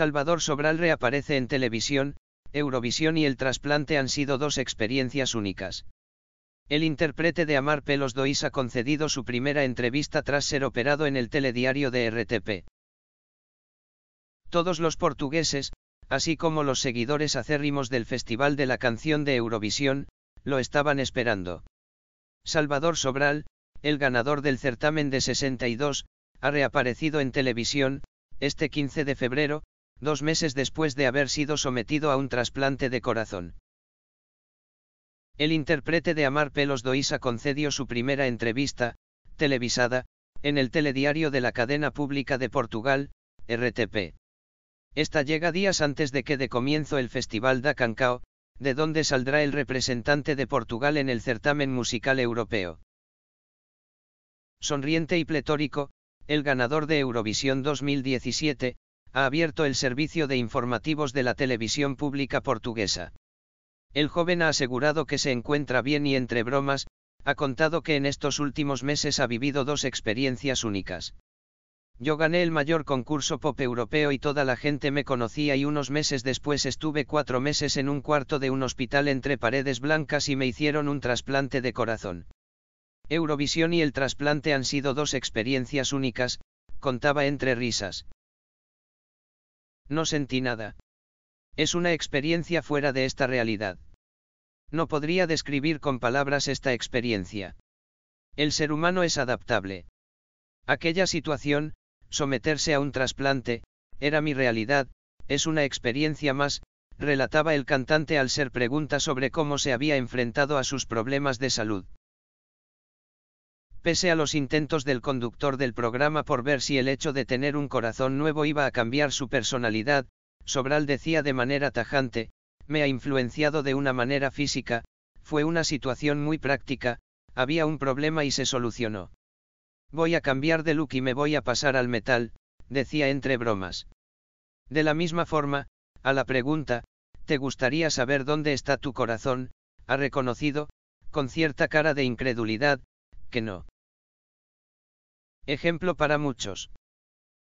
Salvador Sobral reaparece en televisión, Eurovisión y el trasplante han sido dos experiencias únicas. El intérprete de Amar Pelos Dois ha concedido su primera entrevista tras ser operado en el telediario de RTP. Todos los portugueses, así como los seguidores acérrimos del Festival de la Canción de Eurovisión, lo estaban esperando. Salvador Sobral, el ganador del certamen de 62, ha reaparecido en televisión, este 15 de febrero, dos meses después de haber sido sometido a un trasplante de corazón. El intérprete de Amar Pelos Doisa concedió su primera entrevista, televisada, en el telediario de la cadena pública de Portugal, RTP. Esta llega días antes de que de comienzo el Festival da Cancao, de donde saldrá el representante de Portugal en el certamen musical europeo. Sonriente y pletórico, el ganador de Eurovisión 2017, ha abierto el servicio de informativos de la televisión pública portuguesa. El joven ha asegurado que se encuentra bien y entre bromas, ha contado que en estos últimos meses ha vivido dos experiencias únicas. Yo gané el mayor concurso pop europeo y toda la gente me conocía y unos meses después estuve cuatro meses en un cuarto de un hospital entre paredes blancas y me hicieron un trasplante de corazón. Eurovisión y el trasplante han sido dos experiencias únicas, contaba entre risas. No sentí nada. Es una experiencia fuera de esta realidad. No podría describir con palabras esta experiencia. El ser humano es adaptable. Aquella situación, someterse a un trasplante, era mi realidad, es una experiencia más, relataba el cantante al ser pregunta sobre cómo se había enfrentado a sus problemas de salud pese a los intentos del conductor del programa por ver si el hecho de tener un corazón nuevo iba a cambiar su personalidad, Sobral decía de manera tajante, me ha influenciado de una manera física, fue una situación muy práctica, había un problema y se solucionó. Voy a cambiar de look y me voy a pasar al metal, decía entre bromas. De la misma forma, a la pregunta, ¿te gustaría saber dónde está tu corazón? ha reconocido, con cierta cara de incredulidad, que no. Ejemplo para muchos.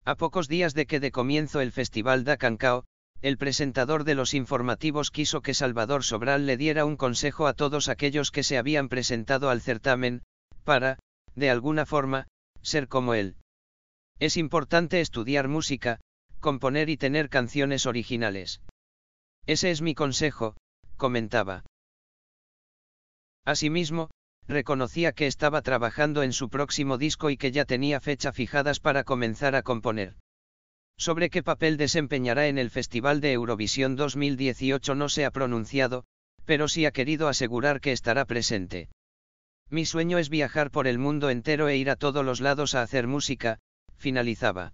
A pocos días de que de comienzo el Festival da Cancao, el presentador de los informativos quiso que Salvador Sobral le diera un consejo a todos aquellos que se habían presentado al certamen, para, de alguna forma, ser como él. Es importante estudiar música, componer y tener canciones originales. Ese es mi consejo, comentaba. Asimismo, reconocía que estaba trabajando en su próximo disco y que ya tenía fecha fijadas para comenzar a componer. Sobre qué papel desempeñará en el Festival de Eurovisión 2018 no se ha pronunciado, pero sí ha querido asegurar que estará presente. Mi sueño es viajar por el mundo entero e ir a todos los lados a hacer música, finalizaba.